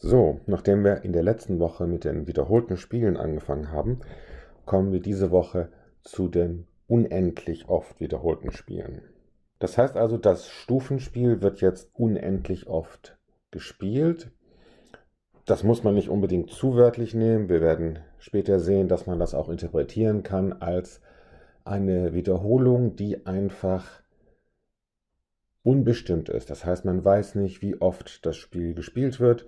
So, nachdem wir in der letzten Woche mit den wiederholten Spielen angefangen haben, kommen wir diese Woche zu den unendlich oft wiederholten Spielen. Das heißt also, das Stufenspiel wird jetzt unendlich oft gespielt. Das muss man nicht unbedingt zuwörtlich nehmen. Wir werden später sehen, dass man das auch interpretieren kann als eine Wiederholung, die einfach unbestimmt ist. Das heißt, man weiß nicht, wie oft das Spiel gespielt wird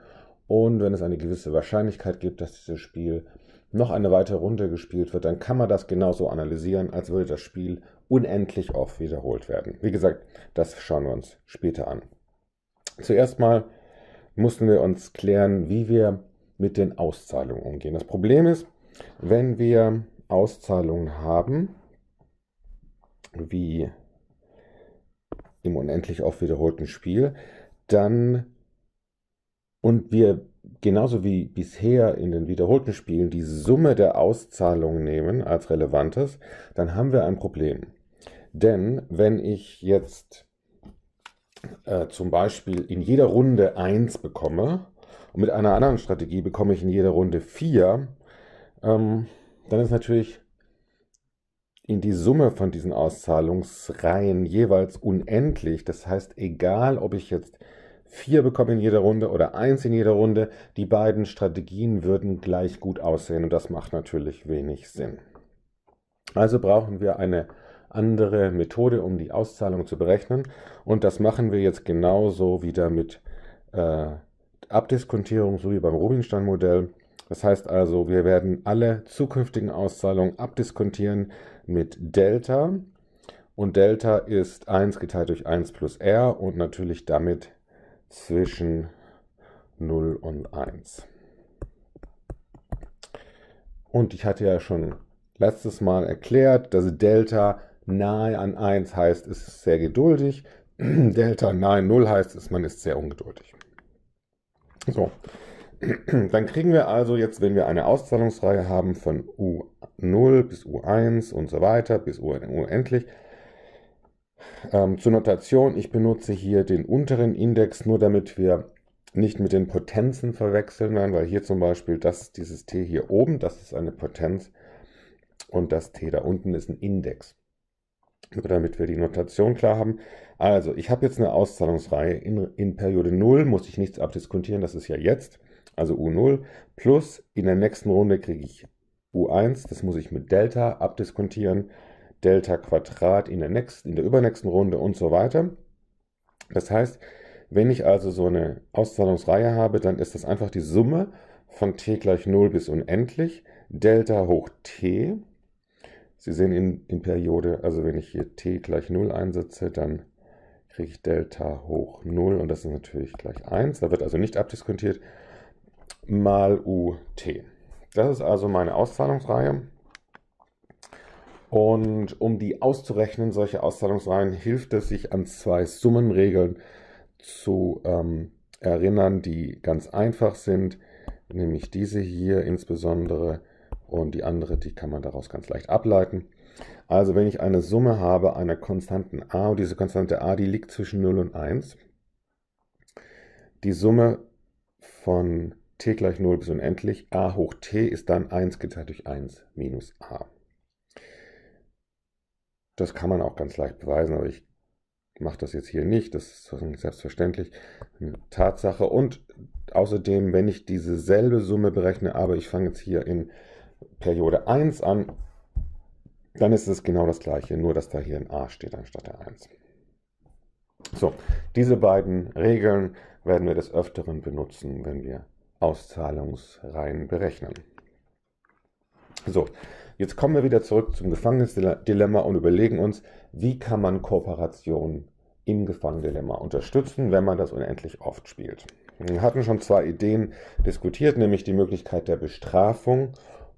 und wenn es eine gewisse Wahrscheinlichkeit gibt, dass dieses Spiel noch eine weitere Runde gespielt wird, dann kann man das genauso analysieren, als würde das Spiel unendlich oft wiederholt werden. Wie gesagt, das schauen wir uns später an. Zuerst mal mussten wir uns klären, wie wir mit den Auszahlungen umgehen. Das Problem ist, wenn wir Auszahlungen haben, wie im unendlich oft wiederholten Spiel, dann und wir genauso wie bisher in den wiederholten Spielen die Summe der Auszahlungen nehmen als relevantes, dann haben wir ein Problem. Denn wenn ich jetzt äh, zum Beispiel in jeder Runde 1 bekomme und mit einer anderen Strategie bekomme ich in jeder Runde 4, ähm, dann ist natürlich in die Summe von diesen Auszahlungsreihen jeweils unendlich. Das heißt, egal ob ich jetzt vier bekommen in jeder Runde oder eins in jeder Runde. Die beiden Strategien würden gleich gut aussehen und das macht natürlich wenig Sinn. Also brauchen wir eine andere Methode, um die Auszahlung zu berechnen und das machen wir jetzt genauso wieder mit äh, Abdiskontierung, so wie beim Rubinstein-Modell. Das heißt also, wir werden alle zukünftigen Auszahlungen abdiskontieren mit Delta. Und Delta ist 1 geteilt durch 1 plus R und natürlich damit zwischen 0 und 1. Und ich hatte ja schon letztes Mal erklärt, dass Delta nahe an 1 heißt, ist sehr geduldig. Delta nahe 0 heißt, es, man ist sehr ungeduldig. So, dann kriegen wir also jetzt, wenn wir eine Auszahlungsreihe haben von U0 bis U1 und so weiter bis UN unendlich, ähm, zur Notation, ich benutze hier den unteren Index, nur damit wir nicht mit den Potenzen verwechseln werden, weil hier zum Beispiel, das ist dieses t hier oben, das ist eine Potenz und das t da unten ist ein Index. Nur damit wir die Notation klar haben. Also, ich habe jetzt eine Auszahlungsreihe. In, in Periode 0 muss ich nichts abdiskontieren, das ist ja jetzt, also U0, plus in der nächsten Runde kriege ich U1, das muss ich mit Delta abdiskontieren Delta Quadrat in der nächsten, in der übernächsten Runde und so weiter. Das heißt, wenn ich also so eine Auszahlungsreihe habe, dann ist das einfach die Summe von t gleich 0 bis unendlich, Delta hoch t. Sie sehen in, in Periode, also wenn ich hier t gleich 0 einsetze, dann kriege ich Delta hoch 0 und das ist natürlich gleich 1. Da wird also nicht abdiskontiert mal ut. Das ist also meine Auszahlungsreihe. Und um die auszurechnen, solche Auszahlungsreihen, hilft es, sich an zwei Summenregeln zu ähm, erinnern, die ganz einfach sind, nämlich diese hier insbesondere und die andere, die kann man daraus ganz leicht ableiten. Also wenn ich eine Summe habe einer konstanten a und diese konstante a, die liegt zwischen 0 und 1, die Summe von t gleich 0 bis unendlich a hoch t ist dann 1 geteilt durch 1 minus a. Das kann man auch ganz leicht beweisen, aber ich mache das jetzt hier nicht. Das ist selbstverständlich eine Tatsache. Und außerdem, wenn ich dieselbe Summe berechne, aber ich fange jetzt hier in Periode 1 an, dann ist es genau das gleiche, nur dass da hier ein A steht anstatt der 1. So, diese beiden Regeln werden wir des Öfteren benutzen, wenn wir Auszahlungsreihen berechnen. So, Jetzt kommen wir wieder zurück zum Gefängnisdilemma und überlegen uns, wie kann man Kooperation im Gefangenendilemma unterstützen, wenn man das unendlich oft spielt. Wir hatten schon zwei Ideen diskutiert, nämlich die Möglichkeit der Bestrafung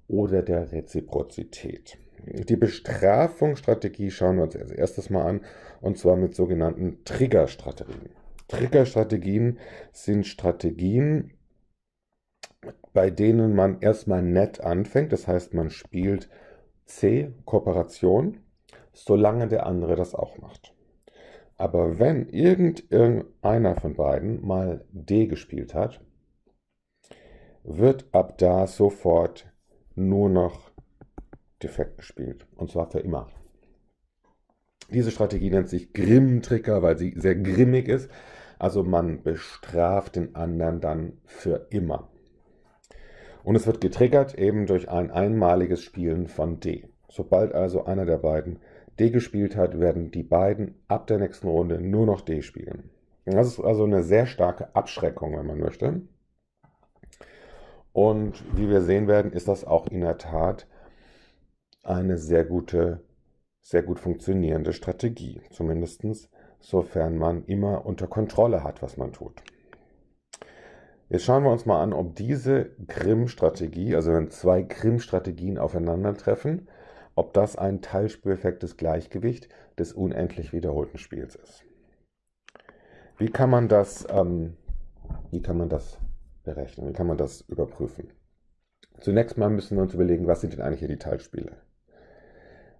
oder der Reziprozität. Die Bestrafungsstrategie schauen wir uns als erstes mal an, und zwar mit sogenannten Triggerstrategien. Triggerstrategien sind Strategien, bei denen man erstmal nett anfängt. Das heißt, man spielt C, Kooperation, solange der andere das auch macht. Aber wenn irgendeiner von beiden mal D gespielt hat, wird ab da sofort nur noch defekt gespielt. Und zwar für immer. Diese Strategie nennt sich Grimm-Tricker, weil sie sehr grimmig ist. Also man bestraft den anderen dann für immer. Und es wird getriggert eben durch ein einmaliges Spielen von D. Sobald also einer der beiden D gespielt hat, werden die beiden ab der nächsten Runde nur noch D spielen. Das ist also eine sehr starke Abschreckung, wenn man möchte. Und wie wir sehen werden, ist das auch in der Tat eine sehr gute, sehr gut funktionierende Strategie. Zumindest sofern man immer unter Kontrolle hat, was man tut. Jetzt schauen wir uns mal an, ob diese Grimm-Strategie, also wenn zwei Grimm-Strategien aufeinandertreffen, ob das ein teilspieleffektes Gleichgewicht des unendlich wiederholten Spiels ist. Wie kann man das, ähm, wie kann man das berechnen? Wie kann man das überprüfen? Zunächst mal müssen wir uns überlegen, was sind denn eigentlich hier die Teilspiele?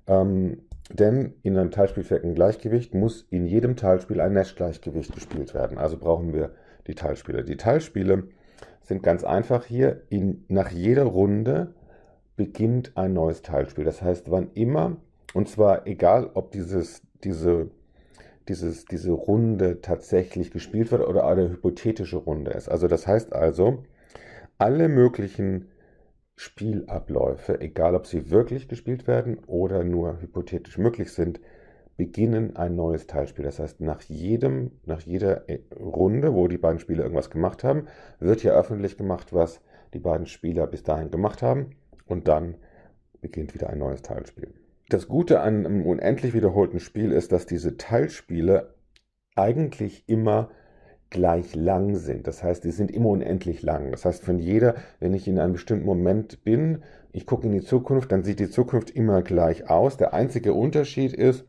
Ähm, denn in einem Teilspieleffekten Gleichgewicht muss in jedem Teilspiel ein Nash-Gleichgewicht gespielt werden. Also brauchen wir die Teilspiele. Die Teilspiele sind ganz einfach hier. In, nach jeder Runde beginnt ein neues Teilspiel. Das heißt, wann immer, und zwar egal, ob dieses, diese, dieses, diese Runde tatsächlich gespielt wird oder eine hypothetische Runde ist. Also das heißt also, alle möglichen Spielabläufe, egal ob sie wirklich gespielt werden oder nur hypothetisch möglich sind, beginnen ein neues Teilspiel. Das heißt, nach jedem, nach jeder äh, Runde, wo die beiden Spieler irgendwas gemacht haben, wird hier öffentlich gemacht, was die beiden Spieler bis dahin gemacht haben. Und dann beginnt wieder ein neues Teilspiel. Das Gute an einem unendlich wiederholten Spiel ist, dass diese Teilspiele eigentlich immer gleich lang sind. Das heißt, die sind immer unendlich lang. Das heißt, von jeder, wenn ich in einem bestimmten Moment bin, ich gucke in die Zukunft, dann sieht die Zukunft immer gleich aus. Der einzige Unterschied ist,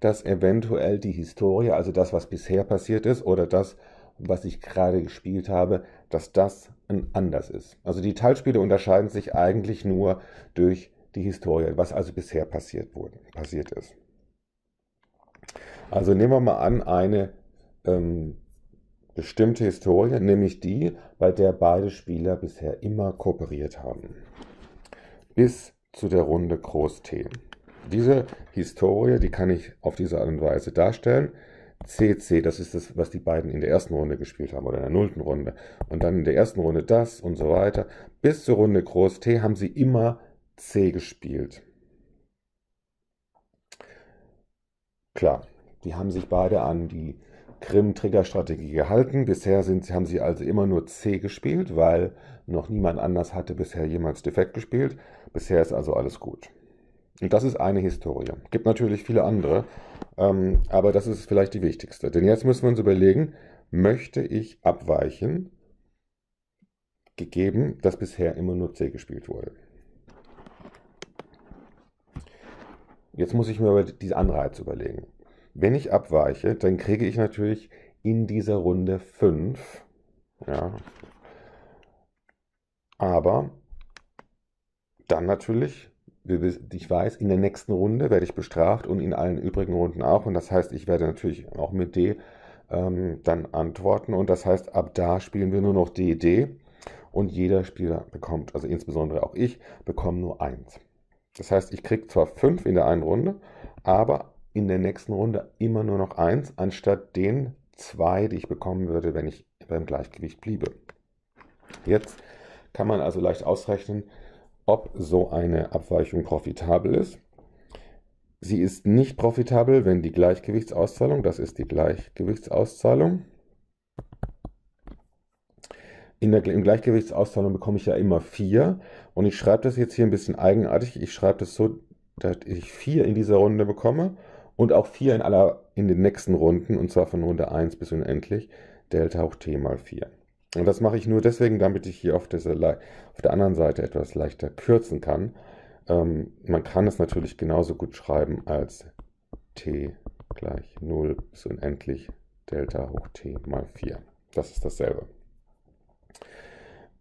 dass eventuell die Historie, also das, was bisher passiert ist oder das, was ich gerade gespielt habe, dass das ein anders ist. Also die Teilspiele unterscheiden sich eigentlich nur durch die Historie, was also bisher passiert, wurde, passiert ist. Also nehmen wir mal an, eine ähm, bestimmte Historie, nämlich die, bei der beide Spieler bisher immer kooperiert haben. Bis zu der Runde Groß T diese Historie, die kann ich auf diese Art und Weise darstellen. CC, das ist das, was die beiden in der ersten Runde gespielt haben oder in der nullten Runde. Und dann in der ersten Runde das und so weiter. Bis zur Runde Groß T haben sie immer C gespielt. Klar, die haben sich beide an die Krim-Trigger-Strategie gehalten. Bisher sind, haben sie also immer nur C gespielt, weil noch niemand anders hatte bisher jemals defekt gespielt. Bisher ist also alles gut. Und das ist eine Historie. Gibt natürlich viele andere, ähm, aber das ist vielleicht die wichtigste. Denn jetzt müssen wir uns überlegen, möchte ich abweichen, gegeben, dass bisher immer nur C gespielt wurde. Jetzt muss ich mir aber diesen Anreiz überlegen. Wenn ich abweiche, dann kriege ich natürlich in dieser Runde 5. Ja. Aber dann natürlich ich weiß, in der nächsten Runde werde ich bestraft und in allen übrigen Runden auch. Und das heißt, ich werde natürlich auch mit D ähm, dann antworten. Und das heißt, ab da spielen wir nur noch D, D. Und jeder Spieler bekommt, also insbesondere auch ich, bekomme nur eins. Das heißt, ich kriege zwar fünf in der einen Runde, aber in der nächsten Runde immer nur noch eins, anstatt den zwei, die ich bekommen würde, wenn ich beim Gleichgewicht bliebe. Jetzt kann man also leicht ausrechnen, ob so eine Abweichung profitabel ist. Sie ist nicht profitabel, wenn die Gleichgewichtsauszahlung, das ist die Gleichgewichtsauszahlung, in der im Gleichgewichtsauszahlung bekomme ich ja immer 4 und ich schreibe das jetzt hier ein bisschen eigenartig. Ich schreibe das so, dass ich 4 in dieser Runde bekomme und auch 4 in aller in den nächsten Runden und zwar von Runde 1 bis unendlich Delta hoch T mal 4. Und das mache ich nur deswegen, damit ich hier auf, dieser, auf der anderen Seite etwas leichter kürzen kann. Ähm, man kann es natürlich genauso gut schreiben als t gleich 0 bis unendlich Delta hoch t mal 4. Das ist dasselbe.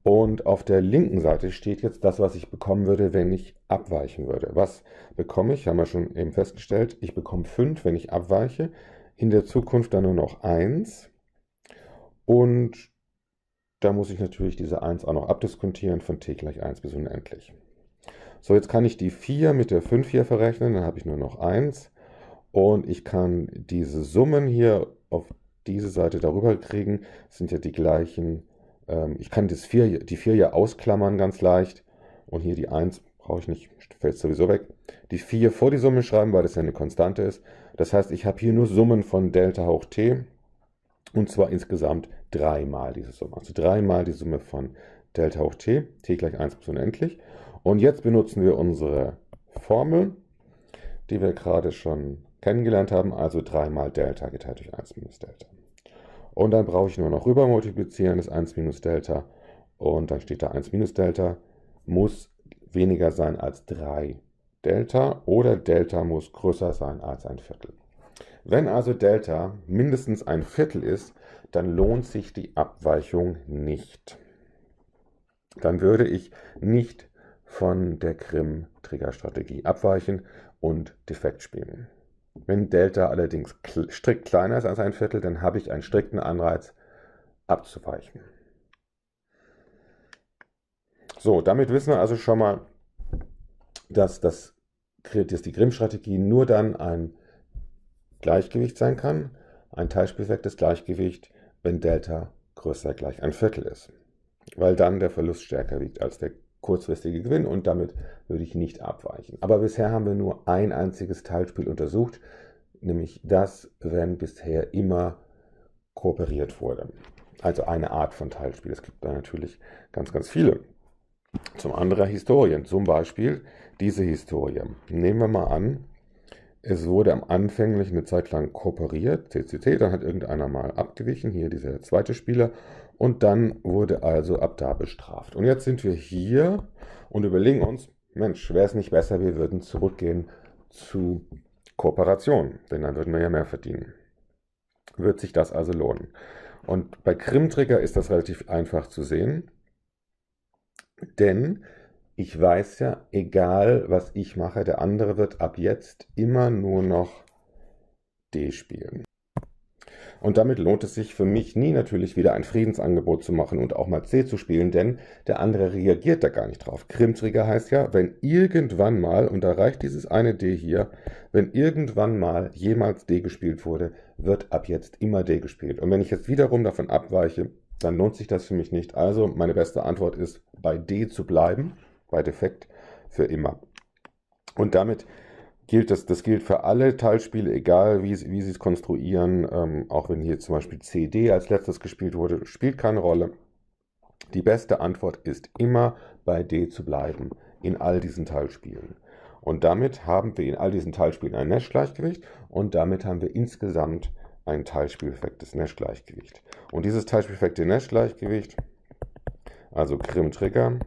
Und auf der linken Seite steht jetzt das, was ich bekommen würde, wenn ich abweichen würde. Was bekomme ich? Haben wir schon eben festgestellt. Ich bekomme 5, wenn ich abweiche. In der Zukunft dann nur noch 1. Und da muss ich natürlich diese 1 auch noch abdiskontieren von t gleich 1 bis unendlich. So, jetzt kann ich die 4 mit der 5 hier verrechnen, dann habe ich nur noch 1. Und ich kann diese Summen hier auf diese Seite darüber kriegen, sind ja die gleichen. Ähm, ich kann das 4, die 4 ja ausklammern ganz leicht. Und hier die 1 brauche ich nicht, fällt sowieso weg. Die 4 vor die Summe schreiben, weil das ja eine Konstante ist. Das heißt, ich habe hier nur Summen von Delta hoch t. Und zwar insgesamt dreimal diese Summe. Also dreimal die Summe von Delta hoch t, t gleich 1 bis unendlich. Und jetzt benutzen wir unsere Formel, die wir gerade schon kennengelernt haben, also 3 mal Delta geteilt durch 1 minus Delta. Und dann brauche ich nur noch rüber multiplizieren, das 1 minus Delta. Und dann steht da 1 minus Delta muss weniger sein als 3 Delta oder Delta muss größer sein als ein Viertel. Wenn also Delta mindestens ein Viertel ist, dann lohnt sich die Abweichung nicht. Dann würde ich nicht von der Krim-Triggerstrategie abweichen und defekt spielen. Wenn Delta allerdings strikt kleiner ist als ein Viertel, dann habe ich einen strikten Anreiz abzuweichen. So, damit wissen wir also schon mal, dass, das, dass die Grimm-Strategie nur dann ein Gleichgewicht sein kann. Ein teilspeffektes Gleichgewicht, wenn Delta größer gleich ein Viertel ist. Weil dann der Verlust stärker wiegt als der kurzfristige Gewinn und damit würde ich nicht abweichen. Aber bisher haben wir nur ein einziges Teilspiel untersucht, nämlich das, wenn bisher immer kooperiert wurde. Also eine Art von Teilspiel. Es gibt da natürlich ganz, ganz viele. Zum anderen Historien, zum Beispiel diese Historie. Nehmen wir mal an, es wurde am anfänglich eine Zeit lang kooperiert, CCT, dann hat irgendeiner mal abgewichen, hier dieser zweite Spieler, und dann wurde also ab da bestraft. Und jetzt sind wir hier und überlegen uns, Mensch, wäre es nicht besser, wir würden zurückgehen zu Kooperation, denn dann würden wir ja mehr verdienen. Wird sich das also lohnen? Und bei Krimtrigger ist das relativ einfach zu sehen, denn ich weiß ja, egal was ich mache, der andere wird ab jetzt immer nur noch D spielen. Und damit lohnt es sich für mich nie natürlich wieder ein Friedensangebot zu machen und auch mal C zu spielen, denn der andere reagiert da gar nicht drauf. Krimtrigger heißt ja, wenn irgendwann mal, und da reicht dieses eine D hier, wenn irgendwann mal jemals D gespielt wurde, wird ab jetzt immer D gespielt. Und wenn ich jetzt wiederum davon abweiche, dann lohnt sich das für mich nicht. Also meine beste Antwort ist, bei D zu bleiben bei Defekt für immer. Und damit gilt das, das gilt für alle Teilspiele, egal wie, wie sie es konstruieren, ähm, auch wenn hier zum Beispiel CD als letztes gespielt wurde, spielt keine Rolle. Die beste Antwort ist immer bei D zu bleiben, in all diesen Teilspielen. Und damit haben wir in all diesen Teilspielen ein Nash-Gleichgewicht und damit haben wir insgesamt ein teilspieleffektes Nash-Gleichgewicht. Und dieses teilspieleffekte Nash-Gleichgewicht, also Krim-Trigger,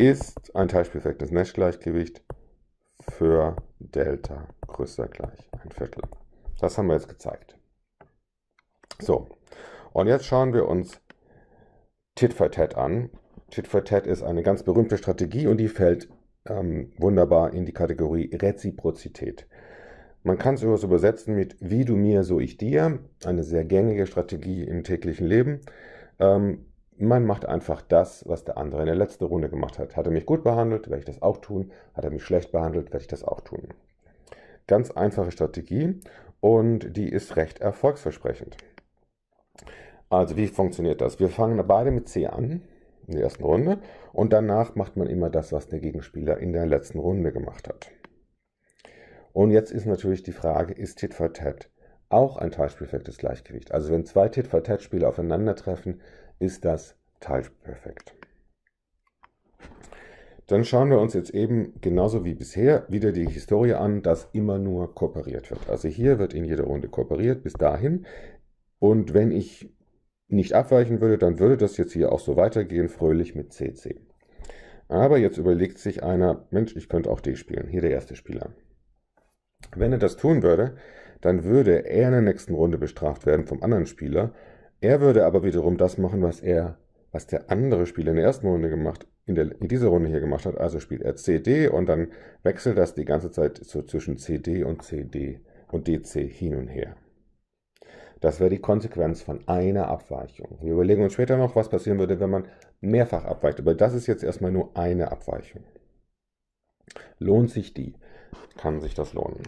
ist ein teilspielfähiges Nash-Gleichgewicht für Delta größer gleich ein Viertel. Das haben wir jetzt gezeigt. So, und jetzt schauen wir uns Tit for Tat an. Tit for Tat ist eine ganz berühmte Strategie und die fällt ähm, wunderbar in die Kategorie Reziprozität. Man kann es übrigens übersetzen mit wie du mir, so ich dir. Eine sehr gängige Strategie im täglichen Leben. Ähm, man macht einfach das, was der andere in der letzten Runde gemacht hat. Hat er mich gut behandelt, werde ich das auch tun. Hat er mich schlecht behandelt, werde ich das auch tun. Ganz einfache Strategie und die ist recht erfolgsversprechend. Also wie funktioniert das? Wir fangen beide mit C an in der ersten Runde und danach macht man immer das, was der Gegenspieler in der letzten Runde gemacht hat. Und jetzt ist natürlich die Frage, ist Tit for Tat auch ein teilspielfektes Gleichgewicht. Also wenn zwei Tit for Tat Spiele aufeinandertreffen, ist das teilperfekt. Dann schauen wir uns jetzt eben genauso wie bisher wieder die Historie an, dass immer nur kooperiert wird. Also hier wird in jeder Runde kooperiert bis dahin. Und wenn ich nicht abweichen würde, dann würde das jetzt hier auch so weitergehen, fröhlich mit CC. Aber jetzt überlegt sich einer, Mensch, ich könnte auch D spielen, hier der erste Spieler. Wenn er das tun würde, dann würde er in der nächsten Runde bestraft werden vom anderen Spieler. Er würde aber wiederum das machen, was er, was der andere Spieler in der ersten Runde gemacht, in, der, in dieser Runde hier gemacht hat. Also spielt er CD und dann wechselt das die ganze Zeit so zwischen CD und CD und DC hin und her. Das wäre die Konsequenz von einer Abweichung. Wir überlegen uns später noch, was passieren würde, wenn man mehrfach abweicht. Aber das ist jetzt erstmal nur eine Abweichung. Lohnt sich die? Kann sich das lohnen?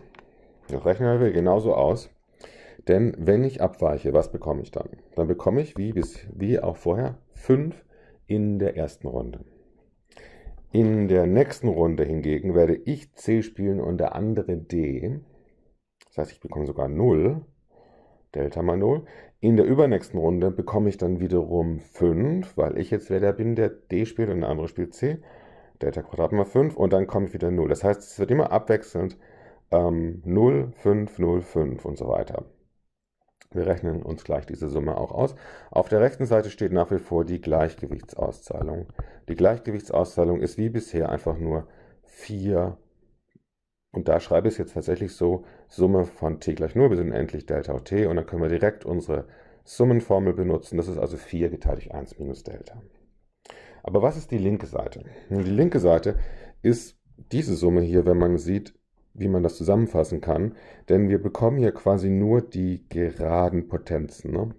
Ich rechne genauso aus. Denn wenn ich abweiche, was bekomme ich dann? Dann bekomme ich, wie, bis, wie auch vorher, 5 in der ersten Runde. In der nächsten Runde hingegen werde ich C spielen und der andere D. Das heißt, ich bekomme sogar 0. Delta mal 0. In der übernächsten Runde bekomme ich dann wiederum 5, weil ich jetzt wer der bin, der D spielt und der andere spielt C. Delta Quadrat mal 5 und dann komme ich wieder 0. Das heißt, es wird immer abwechselnd ähm, 5 und so weiter. Wir rechnen uns gleich diese Summe auch aus. Auf der rechten Seite steht nach wie vor die Gleichgewichtsauszahlung. Die Gleichgewichtsauszahlung ist wie bisher einfach nur 4 und da schreibe ich es jetzt tatsächlich so, Summe von t gleich 0 bis unendlich Delta und t. Und dann können wir direkt unsere Summenformel benutzen. Das ist also 4 geteilt durch 1 minus Delta. Aber was ist die linke Seite? Die linke Seite ist diese Summe hier, wenn man sieht, wie man das zusammenfassen kann, denn wir bekommen hier quasi nur die geraden Potenzen. Ne?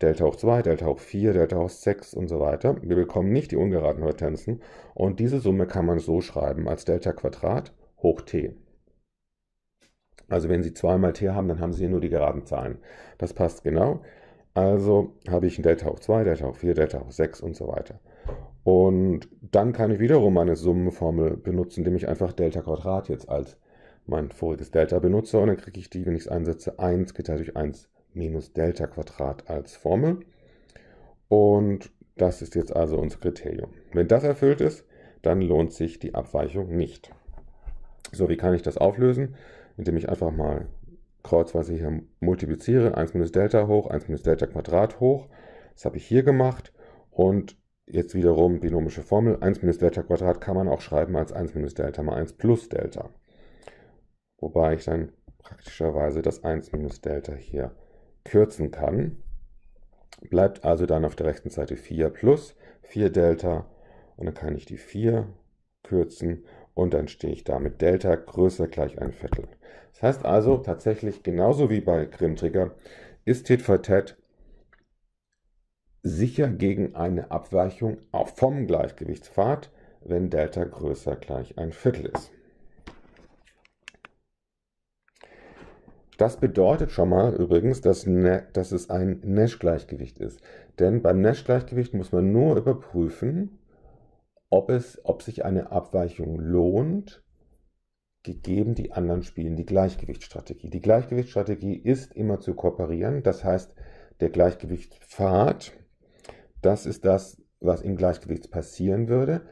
Delta hoch 2, Delta hoch 4, Delta hoch 6 und so weiter. Wir bekommen nicht die ungeraden Potenzen und diese Summe kann man so schreiben als Delta Quadrat hoch t. Also wenn Sie 2 mal t haben, dann haben Sie hier nur die geraden Zahlen. Das passt genau. Also habe ich ein Delta hoch 2, Delta hoch 4, Delta hoch 6 und so weiter. Und dann kann ich wiederum meine Summenformel benutzen, indem ich einfach Delta Quadrat jetzt als mein voriges Delta benutze und dann kriege ich die, wenn ich es einsetze, 1 geteilt halt durch 1 minus Delta Quadrat als Formel. Und das ist jetzt also unser Kriterium. Wenn das erfüllt ist, dann lohnt sich die Abweichung nicht. So, wie kann ich das auflösen? Indem ich einfach mal kreuzweise hier multipliziere, 1 minus Delta hoch, 1 minus Delta Quadrat hoch. Das habe ich hier gemacht und jetzt wiederum binomische Formel. 1 minus Delta Quadrat kann man auch schreiben als 1 minus Delta mal 1 plus Delta wobei ich dann praktischerweise das 1 minus Delta hier kürzen kann. Bleibt also dann auf der rechten Seite 4 plus 4 Delta und dann kann ich die 4 kürzen und dann stehe ich da mit Delta größer gleich ein Viertel. Das heißt also tatsächlich genauso wie bei Grimm-Trigger ist Tit for Tat sicher gegen eine Abweichung auch vom Gleichgewichtspfad, wenn Delta größer gleich ein Viertel ist. Das bedeutet schon mal übrigens, dass, ne, dass es ein Nash-Gleichgewicht ist. Denn beim Nash-Gleichgewicht muss man nur überprüfen, ob, es, ob sich eine Abweichung lohnt, gegeben die anderen spielen die Gleichgewichtsstrategie. Die Gleichgewichtsstrategie ist immer zu kooperieren, das heißt, der Gleichgewichtspfad, das ist das, was im Gleichgewicht passieren würde,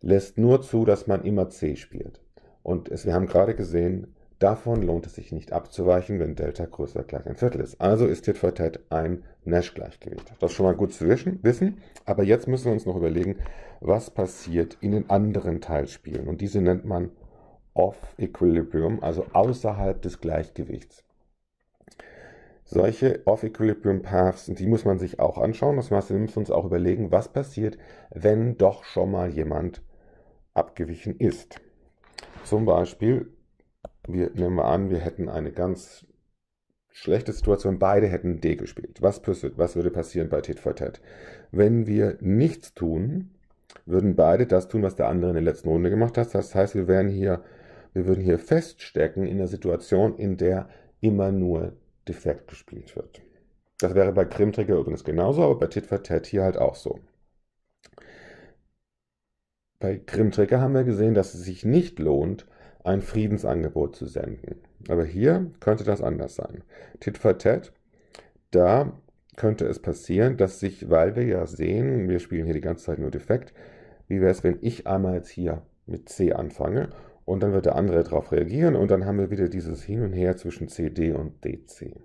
lässt nur zu, dass man immer C spielt. Und es, wir haben gerade gesehen, Davon lohnt es sich nicht abzuweichen, wenn Delta größer gleich ein Viertel ist. Also ist hier Teilzeit ein Nash-Gleichgewicht. Das ist schon mal gut zu wissen. Aber jetzt müssen wir uns noch überlegen, was passiert in den anderen Teilspielen. Und diese nennt man Off-Equilibrium, also außerhalb des Gleichgewichts. Solche Off-Equilibrium Paths, die muss man sich auch anschauen. Das heißt, wir müssen uns auch überlegen, was passiert, wenn doch schon mal jemand abgewichen ist. Zum Beispiel wir nehmen wir an, wir hätten eine ganz schlechte Situation, beide hätten D gespielt. Was passiert, was würde passieren bei Tit for Tat? Wenn wir nichts tun, würden beide das tun, was der andere in der letzten Runde gemacht hat. Das heißt, wir wären hier, wir würden hier feststecken in der Situation, in der immer nur defekt gespielt wird. Das wäre bei Krimträger übrigens genauso, aber bei Tit for Tat hier halt auch so. Bei Krimträger haben wir gesehen, dass es sich nicht lohnt, ein Friedensangebot zu senden. Aber hier könnte das anders sein. Tit for tat, da könnte es passieren, dass sich, weil wir ja sehen, wir spielen hier die ganze Zeit nur defekt, wie wäre es, wenn ich einmal jetzt hier mit C anfange und dann wird der andere darauf reagieren und dann haben wir wieder dieses Hin und Her zwischen CD und DC.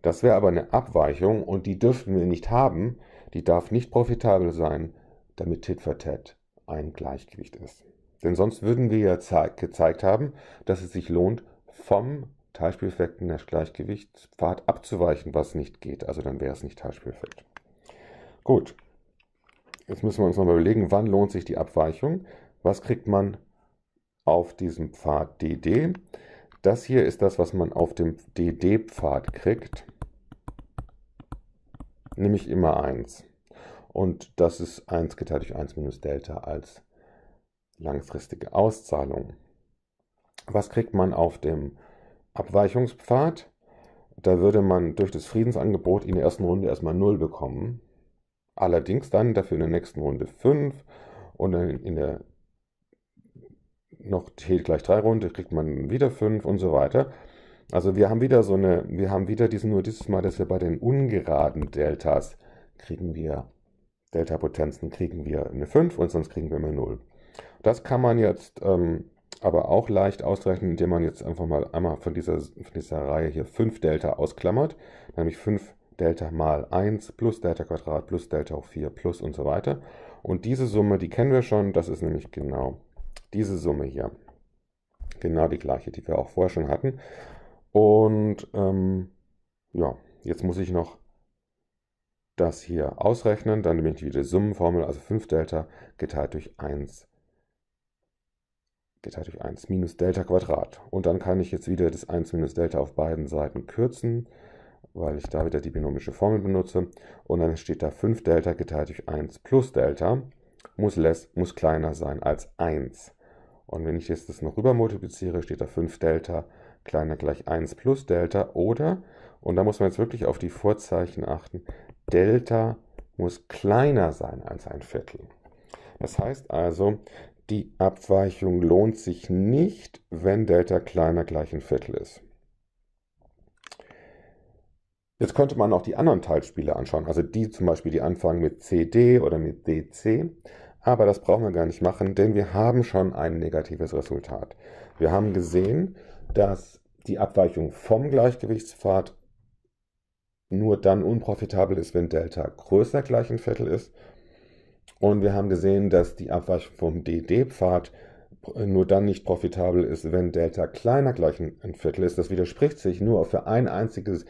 Das wäre aber eine Abweichung und die dürften wir nicht haben. Die darf nicht profitabel sein, damit Tit for Tat ein Gleichgewicht ist. Denn sonst würden wir ja gezeigt haben, dass es sich lohnt, vom Teilspieleffekten der Gleichgewichtspfad abzuweichen, was nicht geht. Also dann wäre es nicht Teilspieleffekt. Gut. Jetzt müssen wir uns nochmal überlegen, wann lohnt sich die Abweichung? Was kriegt man auf diesem Pfad DD? Das hier ist das, was man auf dem DD-Pfad kriegt. Nämlich immer 1. Und das ist 1 geteilt durch 1 minus Delta als langfristige Auszahlung. Was kriegt man auf dem Abweichungspfad? Da würde man durch das Friedensangebot in der ersten Runde erstmal 0 bekommen. Allerdings dann dafür in der nächsten Runde 5 und dann in der noch T gleich 3 Runde kriegt man wieder 5 und so weiter. Also wir haben wieder so eine, wir haben wieder diesen, nur dieses Mal, dass wir bei den ungeraden Deltas kriegen wir, Delta-Potenzen kriegen wir eine 5 und sonst kriegen wir immer 0. Das kann man jetzt ähm, aber auch leicht ausrechnen, indem man jetzt einfach mal einmal von dieser, von dieser Reihe hier 5 Delta ausklammert, nämlich 5 Delta mal 1 plus Delta Quadrat plus Delta hoch 4 plus und so weiter. Und diese Summe, die kennen wir schon, das ist nämlich genau diese Summe hier. Genau die gleiche, die wir auch vorher schon hatten. Und ähm, ja, jetzt muss ich noch das hier ausrechnen. Dann nehme ich wieder die Summenformel, also 5 Delta geteilt durch 1 geteilt durch 1 minus Delta Quadrat. Und dann kann ich jetzt wieder das 1 minus Delta auf beiden Seiten kürzen, weil ich da wieder die binomische Formel benutze. Und dann steht da 5 Delta geteilt durch 1 plus Delta muss less, muss kleiner sein als 1. Und wenn ich jetzt das noch rüber multipliziere, steht da 5 Delta kleiner gleich 1 plus Delta oder, und da muss man jetzt wirklich auf die Vorzeichen achten, Delta muss kleiner sein als ein Viertel. Das heißt also, die Abweichung lohnt sich nicht, wenn Delta kleiner gleich ein Viertel ist. Jetzt könnte man auch die anderen Teilspiele anschauen, also die zum Beispiel, die anfangen mit CD oder mit DC, aber das brauchen wir gar nicht machen, denn wir haben schon ein negatives Resultat. Wir haben gesehen, dass die Abweichung vom Gleichgewichtspfad nur dann unprofitabel ist, wenn Delta größer gleich ein Viertel ist und wir haben gesehen, dass die Abweichung vom DD-Pfad nur dann nicht profitabel ist, wenn Delta kleiner gleich ein Viertel ist. Das widerspricht sich nur für ein einziges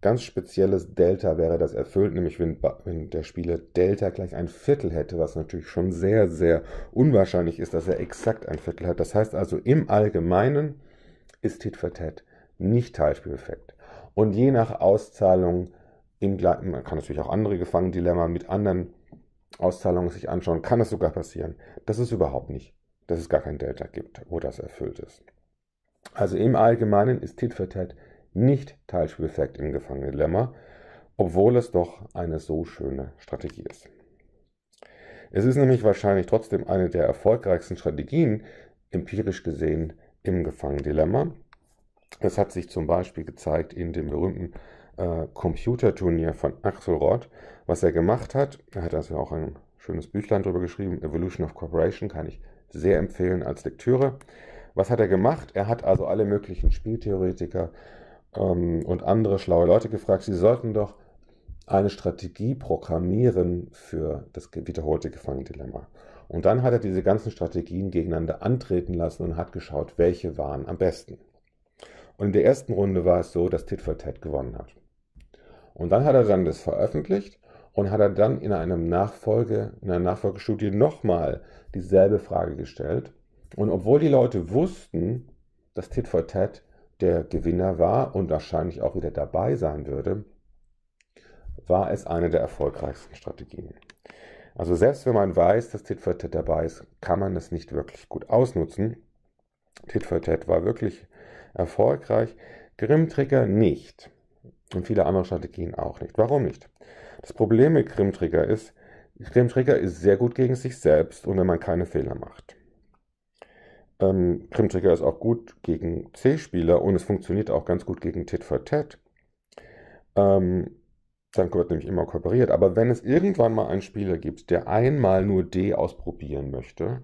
ganz spezielles Delta wäre das erfüllt, nämlich wenn, wenn, der Spieler Delta gleich ein Viertel hätte, was natürlich schon sehr, sehr unwahrscheinlich ist, dass er exakt ein Viertel hat. Das heißt also, im Allgemeinen ist Tit for Tat nicht Teilspieleffekt. Und je nach Auszahlung, im, man kann natürlich auch andere Gefangendilemma mit anderen Auszahlungen sich anschauen, kann es sogar passieren, dass es überhaupt nicht, dass es gar kein Delta gibt, wo das erfüllt ist. Also im Allgemeinen ist Tit for Tat nicht Teilspieleffekt im Gefangenen-Dilemma, obwohl es doch eine so schöne Strategie ist. Es ist nämlich wahrscheinlich trotzdem eine der erfolgreichsten Strategien, empirisch gesehen, im Gefangenen-Dilemma. Es hat sich zum Beispiel gezeigt in dem berühmten äh, Computerturnier von Axelrod. Was er gemacht hat, er hat also auch ein schönes Büchlein darüber geschrieben, Evolution of Corporation, kann ich sehr empfehlen als Lektüre. Was hat er gemacht? Er hat also alle möglichen Spieltheoretiker ähm, und andere schlaue Leute gefragt, sie sollten doch eine Strategie programmieren für das wiederholte Gefangendilemma. Und dann hat er diese ganzen Strategien gegeneinander antreten lassen und hat geschaut, welche waren am besten. Und in der ersten Runde war es so, dass Tit for Tat gewonnen hat. Und dann hat er dann das veröffentlicht und hat er dann in einem Nachfolge, in einer Nachfolgestudie nochmal dieselbe Frage gestellt. Und obwohl die Leute wussten, dass Tit for Tat der Gewinner war und wahrscheinlich auch wieder dabei sein würde, war es eine der erfolgreichsten Strategien. Also selbst wenn man weiß, dass Tit for Tat dabei ist, kann man das nicht wirklich gut ausnutzen. Tit for Tat war wirklich erfolgreich, Grimm-Trigger nicht. Und viele andere Strategien auch nicht. Warum nicht? Das Problem mit Krimtrigger ist, Krimtrigger ist sehr gut gegen sich selbst und wenn man keine Fehler macht. Ähm, Krimtrigger ist auch gut gegen C-Spieler und es funktioniert auch ganz gut gegen Tit for Tat. Ähm, dann wird nämlich immer kooperiert. Aber wenn es irgendwann mal einen Spieler gibt, der einmal nur D ausprobieren möchte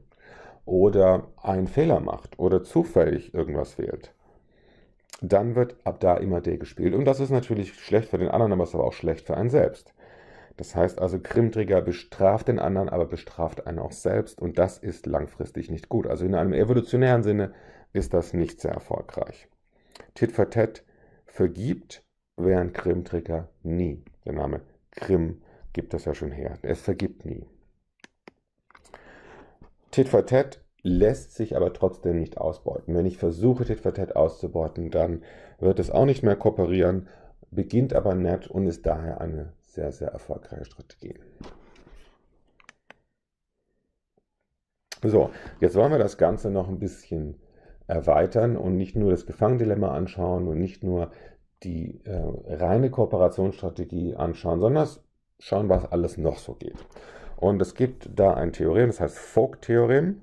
oder einen Fehler macht oder zufällig irgendwas fehlt, dann wird ab da immer D gespielt. Und das ist natürlich schlecht für den anderen, aber es ist aber auch schlecht für einen selbst. Das heißt also, Krimtrigger bestraft den anderen, aber bestraft einen auch selbst. Und das ist langfristig nicht gut. Also in einem evolutionären Sinne ist das nicht sehr erfolgreich. Tit for Tat vergibt, während Krimtrigger nie. Der Name Krim gibt das ja schon her. Es vergibt nie. Tit for Tat lässt sich aber trotzdem nicht ausbeuten. Wenn ich versuche, Tit for Tat auszubeuten, dann wird es auch nicht mehr kooperieren, beginnt aber nett und ist daher eine sehr, sehr erfolgreiche Strategie. So, jetzt wollen wir das Ganze noch ein bisschen erweitern und nicht nur das Gefangendilemma anschauen und nicht nur die äh, reine Kooperationsstrategie anschauen, sondern schauen, was alles noch so geht. Und es gibt da ein Theorem, das heißt Folk-Theorem.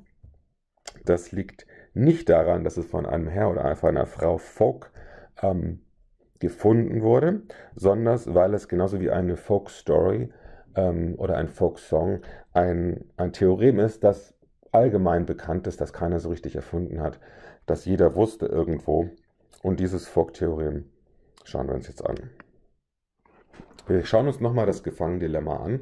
Das liegt nicht daran, dass es von einem Herr oder von einer Frau Folk ähm, gefunden wurde, sondern weil es genauso wie eine Folk Story ähm, oder ein Folk Song ein, ein Theorem ist, das allgemein bekannt ist, das keiner so richtig erfunden hat, das jeder wusste irgendwo. Und dieses Folk-Theorem schauen wir uns jetzt an. Wir schauen uns nochmal das Gefangendilemma an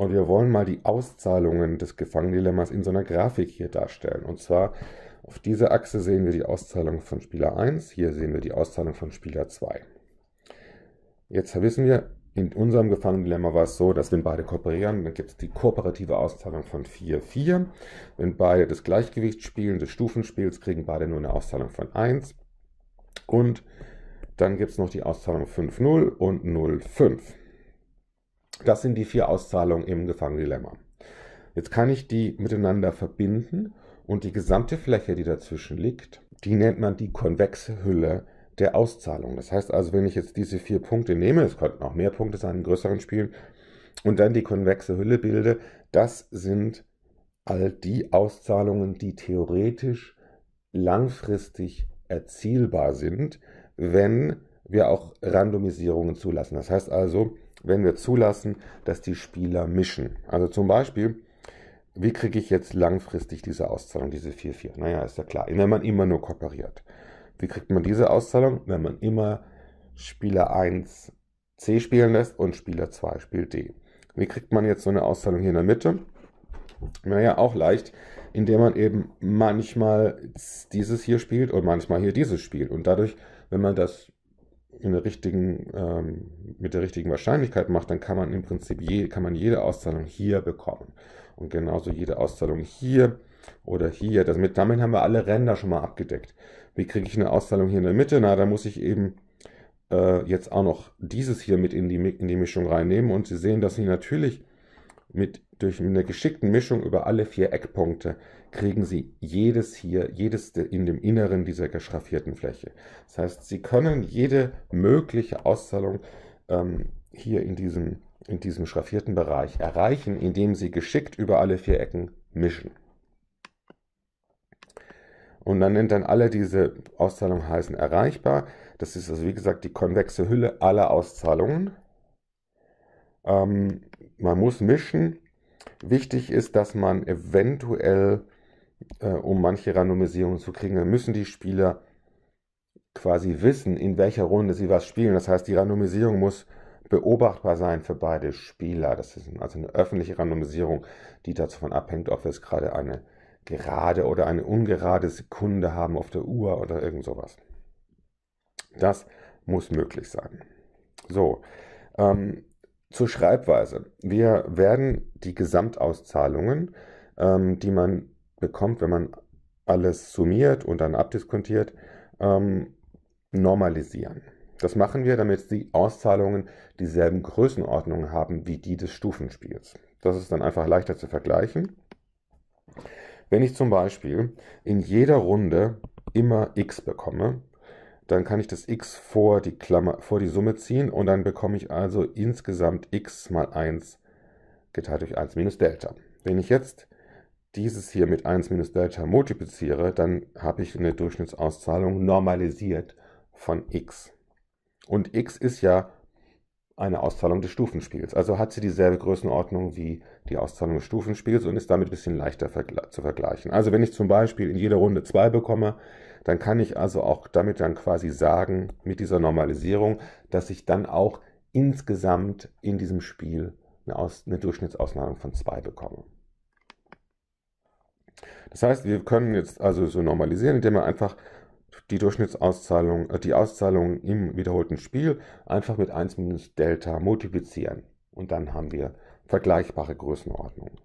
und wir wollen mal die Auszahlungen des Gefangendilemmas in so einer Grafik hier darstellen. Und zwar auf dieser Achse sehen wir die Auszahlung von Spieler 1, hier sehen wir die Auszahlung von Spieler 2. Jetzt wissen wir, in unserem Gefangenendilemma war es so, dass wenn beide kooperieren, dann gibt es die kooperative Auszahlung von 4, 4. Wenn beide das Gleichgewicht spielen, des Stufenspiels, kriegen beide nur eine Auszahlung von 1. Und dann gibt es noch die Auszahlung 5, 0 und 0, 5. Das sind die vier Auszahlungen im Gefangenen-Dilemma. Jetzt kann ich die miteinander verbinden und die gesamte Fläche, die dazwischen liegt, die nennt man die konvexe Hülle der Auszahlung. Das heißt also, wenn ich jetzt diese vier Punkte nehme, es könnten auch mehr Punkte sein in größeren Spielen, und dann die konvexe Hülle bilde, das sind all die Auszahlungen, die theoretisch langfristig erzielbar sind, wenn wir auch Randomisierungen zulassen. Das heißt also, wenn wir zulassen, dass die Spieler mischen. Also zum Beispiel, wie kriege ich jetzt langfristig diese Auszahlung, diese 4-4? Naja, ist ja klar, wenn man immer nur kooperiert. Wie kriegt man diese Auszahlung? Wenn man immer Spieler 1 C spielen lässt und Spieler 2 spielt D. Wie kriegt man jetzt so eine Auszahlung hier in der Mitte? Naja, auch leicht, indem man eben manchmal dieses hier spielt und manchmal hier dieses spielt. Und dadurch, wenn man das in der richtigen, ähm, mit der richtigen Wahrscheinlichkeit macht, dann kann man im Prinzip je, kann man jede Auszahlung hier bekommen. Und genauso jede Auszahlung hier oder hier. Das mit, damit haben wir alle Ränder schon mal abgedeckt. Wie kriege ich eine Auszahlung hier in der Mitte? Na, da muss ich eben äh, jetzt auch noch dieses hier mit in die, in die Mischung reinnehmen. Und Sie sehen, dass Sie natürlich mit durch eine geschickte Mischung über alle vier Eckpunkte kriegen Sie jedes hier, jedes in dem Inneren dieser geschraffierten Fläche. Das heißt, Sie können jede mögliche Auszahlung ähm, hier in diesem, in diesem schraffierten Bereich erreichen, indem Sie geschickt über alle vier Ecken mischen. Und dann nennt dann alle diese Auszahlungen heißen erreichbar. Das ist also wie gesagt die konvexe Hülle aller Auszahlungen. Ähm, man muss mischen. Wichtig ist, dass man eventuell, äh, um manche Randomisierungen zu kriegen, müssen die Spieler quasi wissen, in welcher Runde sie was spielen. Das heißt, die Randomisierung muss beobachtbar sein für beide Spieler. Das ist also eine öffentliche Randomisierung, die davon abhängt, ob wir es gerade eine gerade oder eine ungerade Sekunde haben auf der Uhr oder irgend sowas. Das muss möglich sein. So, ähm, zur Schreibweise. Wir werden die Gesamtauszahlungen, ähm, die man bekommt, wenn man alles summiert und dann abdiskontiert, ähm, normalisieren. Das machen wir, damit die Auszahlungen dieselben Größenordnungen haben wie die des Stufenspiels. Das ist dann einfach leichter zu vergleichen. Wenn ich zum Beispiel in jeder Runde immer x bekomme, dann kann ich das x vor die Klammer, vor die Summe ziehen und dann bekomme ich also insgesamt x mal 1 geteilt durch 1 minus Delta. Wenn ich jetzt dieses hier mit 1 minus Delta multipliziere, dann habe ich eine Durchschnittsauszahlung normalisiert von x. Und x ist ja eine Auszahlung des Stufenspiels. Also hat sie dieselbe Größenordnung wie die Auszahlung des Stufenspiels und ist damit ein bisschen leichter zu vergleichen. Also wenn ich zum Beispiel in jeder Runde 2 bekomme, dann kann ich also auch damit dann quasi sagen, mit dieser Normalisierung, dass ich dann auch insgesamt in diesem Spiel eine, Aus-, eine Durchschnittsausmalung von 2 bekomme. Das heißt, wir können jetzt also so normalisieren, indem wir einfach die Durchschnittsauszahlung, äh, die Auszahlung im wiederholten Spiel einfach mit 1 minus Delta multiplizieren. Und dann haben wir vergleichbare Größenordnungen.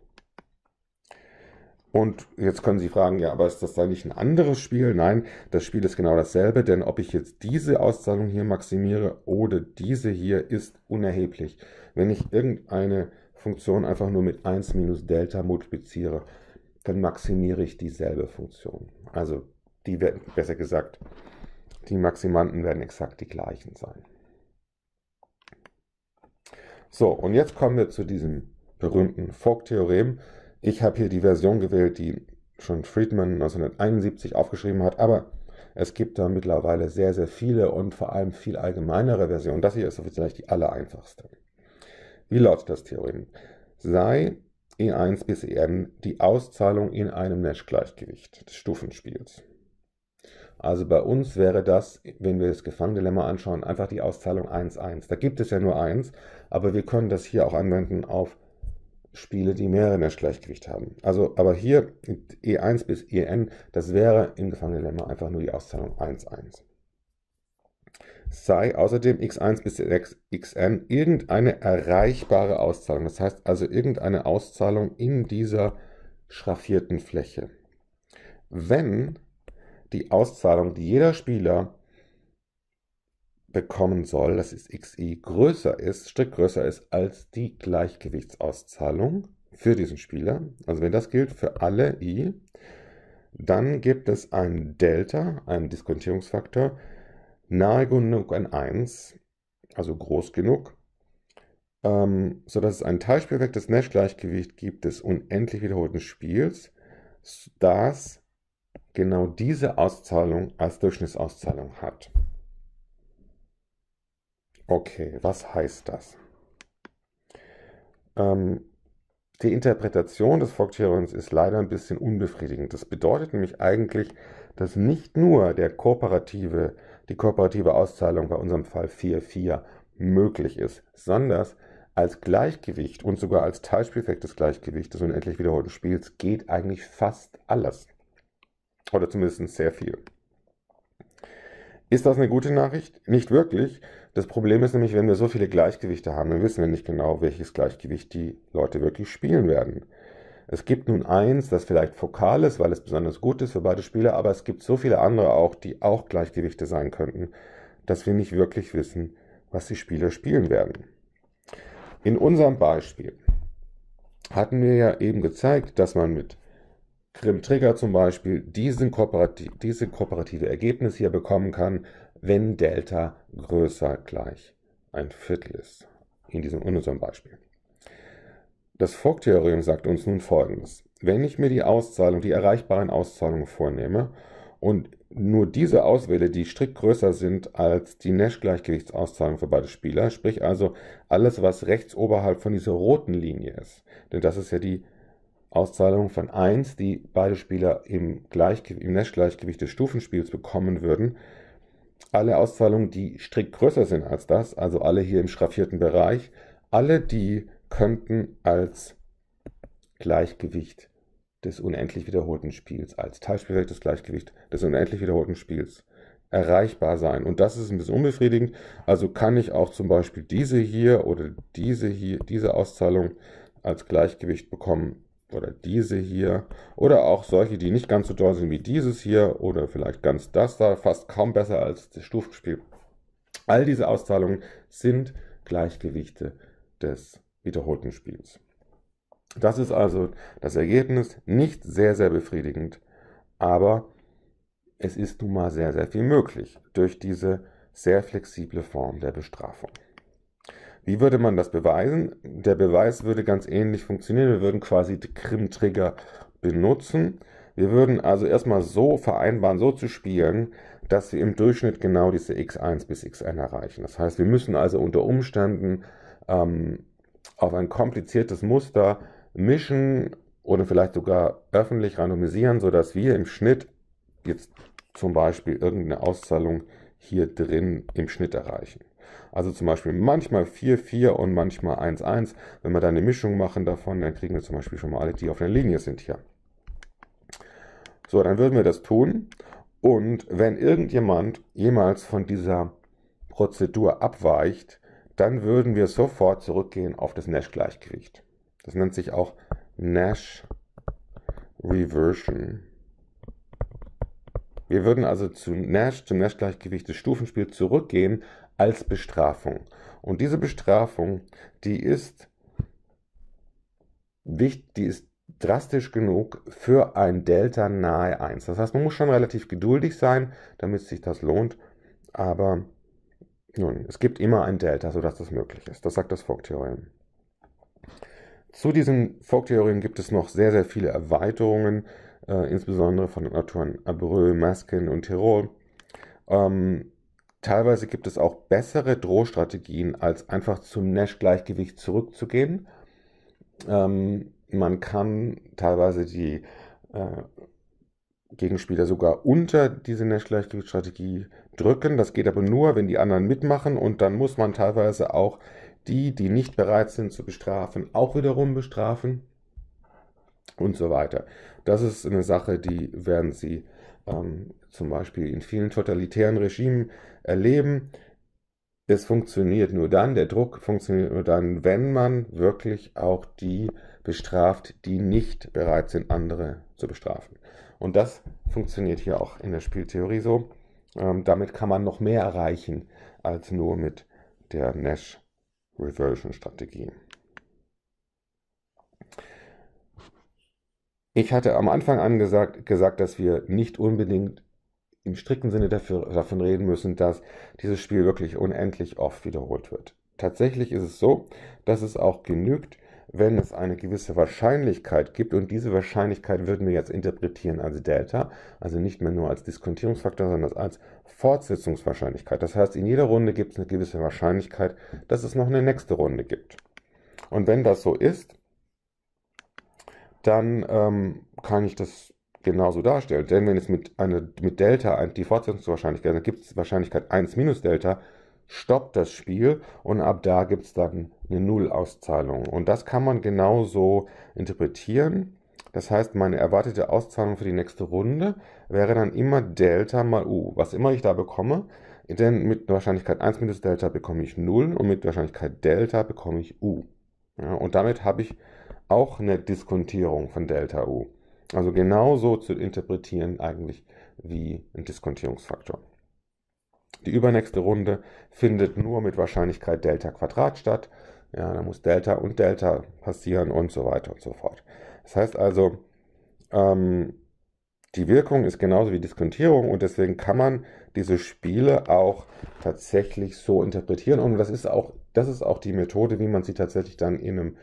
Und jetzt können Sie fragen, ja, aber ist das da nicht ein anderes Spiel? Nein, das Spiel ist genau dasselbe, denn ob ich jetzt diese Auszahlung hier maximiere oder diese hier, ist unerheblich. Wenn ich irgendeine Funktion einfach nur mit 1 minus Delta multipliziere, dann maximiere ich dieselbe Funktion. Also die werden, besser gesagt, die Maximanten werden exakt die gleichen sein. So, und jetzt kommen wir zu diesem berühmten Fogg-Theorem. Ich habe hier die Version gewählt, die schon Friedman 1971 aufgeschrieben hat, aber es gibt da mittlerweile sehr, sehr viele und vor allem viel allgemeinere Versionen. Das hier ist vielleicht die allereinfachste. Wie lautet das Theorem? Sei E1 bis En die Auszahlung in einem Nash-Gleichgewicht des Stufenspiels. Also bei uns wäre das, wenn wir das Gefangendilemma anschauen, einfach die Auszahlung 1, 1. Da gibt es ja nur 1, aber wir können das hier auch anwenden auf Spiele, die mehrere in das Gleichgewicht haben. Also, aber hier E1 bis EN, das wäre im gefangenen Gefangenendilemma einfach nur die Auszahlung 1-1. Sei außerdem x1 bis xn irgendeine erreichbare Auszahlung, das heißt also irgendeine Auszahlung in dieser schraffierten Fläche. Wenn die Auszahlung, die jeder Spieler bekommen soll, das ist xi, größer ist, strikt größer ist als die Gleichgewichtsauszahlung für diesen Spieler, also wenn das gilt für alle i, dann gibt es ein Delta, einen Diskontierungsfaktor, nahe genug an 1, also groß genug, ähm, sodass es ein Teilspieleffekt Nash-Gleichgewicht gibt des unendlich wiederholten Spiels, das genau diese Auszahlung als Durchschnittsauszahlung hat. Okay, was heißt das? Ähm, die Interpretation des Volkstheorens ist leider ein bisschen unbefriedigend. Das bedeutet nämlich eigentlich, dass nicht nur der kooperative, die kooperative Auszahlung bei unserem Fall 4-4 möglich ist, sondern als Gleichgewicht und sogar als Teilspieleffekt des Gleichgewichts und endlich wiederholten Spiels geht eigentlich fast alles. Oder zumindest sehr viel. Ist das eine gute Nachricht? Nicht wirklich, das Problem ist nämlich, wenn wir so viele Gleichgewichte haben, dann wissen wir nicht genau, welches Gleichgewicht die Leute wirklich spielen werden. Es gibt nun eins, das vielleicht fokal ist, weil es besonders gut ist für beide Spieler, aber es gibt so viele andere auch, die auch Gleichgewichte sein könnten, dass wir nicht wirklich wissen, was die Spieler spielen werden. In unserem Beispiel hatten wir ja eben gezeigt, dass man mit Grim Trigger zum Beispiel diesen kooperative, diese kooperative Ergebnis hier bekommen kann, wenn Delta größer gleich ein Viertel ist. In diesem in unserem Beispiel. Das Fogg-Theorem sagt uns nun folgendes. Wenn ich mir die Auszahlung, die erreichbaren Auszahlungen vornehme und nur diese auswähle, die strikt größer sind als die Nash-Gleichgewichtsauszahlung für beide Spieler, sprich also alles, was rechts oberhalb von dieser roten Linie ist, denn das ist ja die Auszahlung von 1, die beide Spieler im, im Nash-Gleichgewicht des Stufenspiels bekommen würden, alle Auszahlungen, die strikt größer sind als das, also alle hier im schraffierten Bereich, alle die könnten als Gleichgewicht des unendlich wiederholten Spiels, als teilspielwertes Gleichgewicht des unendlich wiederholten Spiels erreichbar sein. Und das ist ein bisschen unbefriedigend. Also kann ich auch zum Beispiel diese hier oder diese hier, diese Auszahlung als Gleichgewicht bekommen oder diese hier oder auch solche, die nicht ganz so teuer sind wie dieses hier oder vielleicht ganz das da, fast kaum besser als das Stufenspiel. All diese Auszahlungen sind Gleichgewichte des wiederholten Spiels. Das ist also das Ergebnis, nicht sehr, sehr befriedigend, aber es ist nun mal sehr, sehr viel möglich durch diese sehr flexible Form der Bestrafung. Wie würde man das beweisen? Der Beweis würde ganz ähnlich funktionieren. Wir würden quasi die Krim-Trigger benutzen. Wir würden also erstmal so vereinbaren, so zu spielen, dass wir im Durchschnitt genau diese x1 bis xn erreichen. Das heißt, wir müssen also unter Umständen ähm, auf ein kompliziertes Muster mischen oder vielleicht sogar öffentlich randomisieren, sodass wir im Schnitt jetzt zum Beispiel irgendeine Auszahlung hier drin im Schnitt erreichen. Also zum Beispiel manchmal 4-4 und manchmal 1-1. Wenn wir dann eine Mischung machen davon, dann kriegen wir zum Beispiel schon mal alle, die auf der Linie sind hier. So, dann würden wir das tun. Und wenn irgendjemand jemals von dieser Prozedur abweicht, dann würden wir sofort zurückgehen auf das Nash-Gleichgewicht. Das nennt sich auch Nash Reversion. Wir würden also zu Nash, zum Nash-Gleichgewicht des Stufenspiels zurückgehen, als Bestrafung. Und diese Bestrafung, die ist wichtig, die ist drastisch genug für ein Delta nahe 1. Das heißt, man muss schon relativ geduldig sein, damit sich das lohnt. Aber nun, es gibt immer ein Delta, sodass das möglich ist. Das sagt das Fogg-Theorem. Zu diesen Fogg-Theorem gibt es noch sehr, sehr viele Erweiterungen, äh, insbesondere von den Autoren Abreu, Maskin und Tirol. Ähm, Teilweise gibt es auch bessere Drohstrategien, als einfach zum Nash-Gleichgewicht zurückzugehen. Ähm, man kann teilweise die äh, Gegenspieler sogar unter diese Nash-Gleichgewichtsstrategie drücken. Das geht aber nur, wenn die anderen mitmachen und dann muss man teilweise auch die, die nicht bereit sind zu bestrafen, auch wiederum bestrafen und so weiter. Das ist eine Sache, die werden Sie ähm, zum Beispiel in vielen totalitären Regimen erleben. Es funktioniert nur dann, der Druck funktioniert nur dann, wenn man wirklich auch die bestraft, die nicht bereit sind, andere zu bestrafen. Und das funktioniert hier auch in der Spieltheorie so. Ähm, damit kann man noch mehr erreichen als nur mit der Nash-Reversion-Strategie. Ich hatte am Anfang angesagt, gesagt, dass wir nicht unbedingt im strikten Sinne dafür, davon reden müssen, dass dieses Spiel wirklich unendlich oft wiederholt wird. Tatsächlich ist es so, dass es auch genügt, wenn es eine gewisse Wahrscheinlichkeit gibt und diese Wahrscheinlichkeit würden wir jetzt interpretieren als Delta, also nicht mehr nur als Diskontierungsfaktor, sondern als Fortsetzungswahrscheinlichkeit. Das heißt, in jeder Runde gibt es eine gewisse Wahrscheinlichkeit, dass es noch eine nächste Runde gibt. Und wenn das so ist, dann ähm, kann ich das genauso darstellen. Denn wenn es mit, eine, mit Delta die Fortsetzungswahrscheinlichkeit, dann gibt es Wahrscheinlichkeit 1 minus Delta, stoppt das Spiel und ab da gibt es dann eine Null-Auszahlung. Und das kann man genauso interpretieren. Das heißt, meine erwartete Auszahlung für die nächste Runde wäre dann immer Delta mal U, was immer ich da bekomme. Denn mit Wahrscheinlichkeit 1 minus Delta bekomme ich 0 und mit Wahrscheinlichkeit Delta bekomme ich U. Ja, und damit habe ich auch eine Diskontierung von Delta U. Also genauso zu interpretieren eigentlich wie ein Diskontierungsfaktor. Die übernächste Runde findet nur mit Wahrscheinlichkeit Delta Quadrat statt. Ja, da muss Delta und Delta passieren und so weiter und so fort. Das heißt also, ähm, die Wirkung ist genauso wie Diskontierung und deswegen kann man diese Spiele auch tatsächlich so interpretieren und das ist auch, das ist auch die Methode, wie man sie tatsächlich dann in einem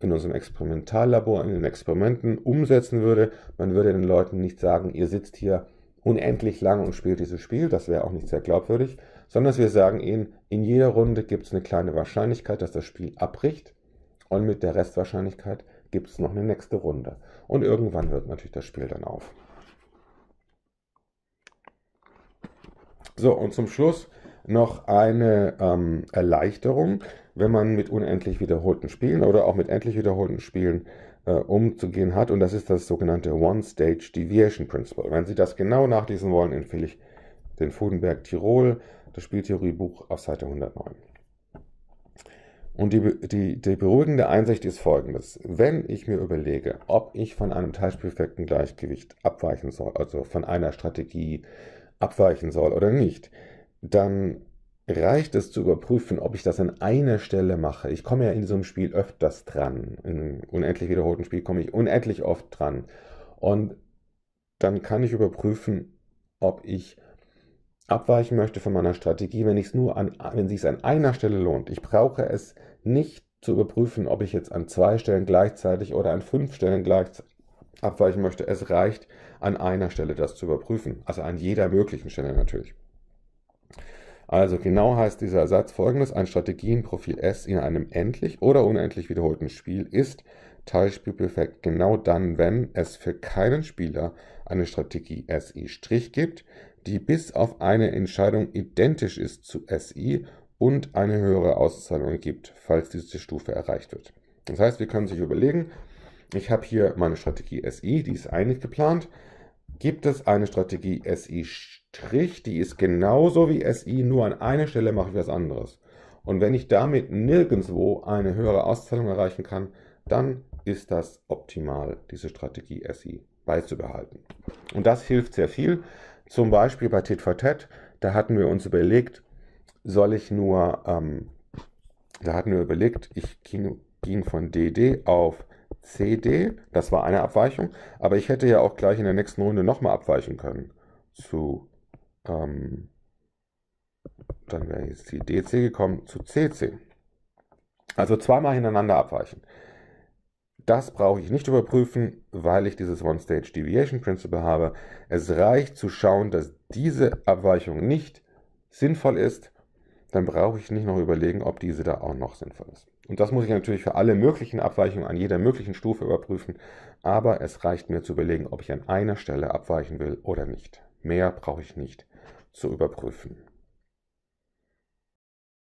in unserem Experimentallabor, in den Experimenten umsetzen würde. Man würde den Leuten nicht sagen, ihr sitzt hier unendlich lang und spielt dieses Spiel, das wäre auch nicht sehr glaubwürdig, sondern dass wir sagen ihnen, in jeder Runde gibt es eine kleine Wahrscheinlichkeit, dass das Spiel abbricht und mit der Restwahrscheinlichkeit gibt es noch eine nächste Runde. Und irgendwann hört natürlich das Spiel dann auf. So, und zum Schluss noch eine ähm, Erleichterung, wenn man mit unendlich wiederholten Spielen oder auch mit endlich wiederholten Spielen äh, umzugehen hat. Und das ist das sogenannte One-Stage Deviation Principle. Wenn Sie das genau nachlesen wollen, empfehle ich den Fudenberg Tirol, das Spieltheoriebuch auf Seite 109. Und die, die, die beruhigende Einsicht ist folgendes. Wenn ich mir überlege, ob ich von einem teilspielfekten Gleichgewicht abweichen soll, also von einer Strategie abweichen soll oder nicht, dann reicht es zu überprüfen, ob ich das an einer Stelle mache. Ich komme ja in so einem Spiel öfters dran. In einem unendlich wiederholten Spiel komme ich unendlich oft dran. Und dann kann ich überprüfen, ob ich abweichen möchte von meiner Strategie, wenn ich es nur an, wenn sich es an einer Stelle lohnt. Ich brauche es nicht zu überprüfen, ob ich jetzt an zwei Stellen gleichzeitig oder an fünf Stellen gleichzeitig abweichen möchte. Es reicht an einer Stelle das zu überprüfen, also an jeder möglichen Stelle natürlich. Also genau heißt dieser Satz folgendes, ein Strategienprofil S in einem endlich oder unendlich wiederholten Spiel ist Teilspielperfekt genau dann, wenn es für keinen Spieler eine Strategie SI' gibt, die bis auf eine Entscheidung identisch ist zu SI und eine höhere Auszahlung gibt, falls diese Stufe erreicht wird. Das heißt, wir können sich überlegen, ich habe hier meine Strategie SI, die ist eigentlich geplant, gibt es eine Strategie SI', die ist genauso wie SI, nur an einer Stelle mache ich was anderes. Und wenn ich damit nirgendwo eine höhere Auszahlung erreichen kann, dann ist das optimal, diese Strategie SI beizubehalten. Und das hilft sehr viel. Zum Beispiel bei Tit for Tat, da hatten wir uns überlegt, soll ich nur, ähm, da hatten wir überlegt, ich ging, von DD auf CD. Das war eine Abweichung. Aber ich hätte ja auch gleich in der nächsten Runde nochmal abweichen können. Zu, ähm, dann wäre jetzt die DC gekommen, zu CC. Also zweimal hintereinander abweichen. Das brauche ich nicht überprüfen, weil ich dieses One-Stage Deviation Principle habe. Es reicht zu schauen, dass diese Abweichung nicht sinnvoll ist. Dann brauche ich nicht noch überlegen, ob diese da auch noch sinnvoll ist. Und das muss ich natürlich für alle möglichen Abweichungen an jeder möglichen Stufe überprüfen, aber es reicht mir zu überlegen, ob ich an einer Stelle abweichen will oder nicht. Mehr brauche ich nicht zu überprüfen.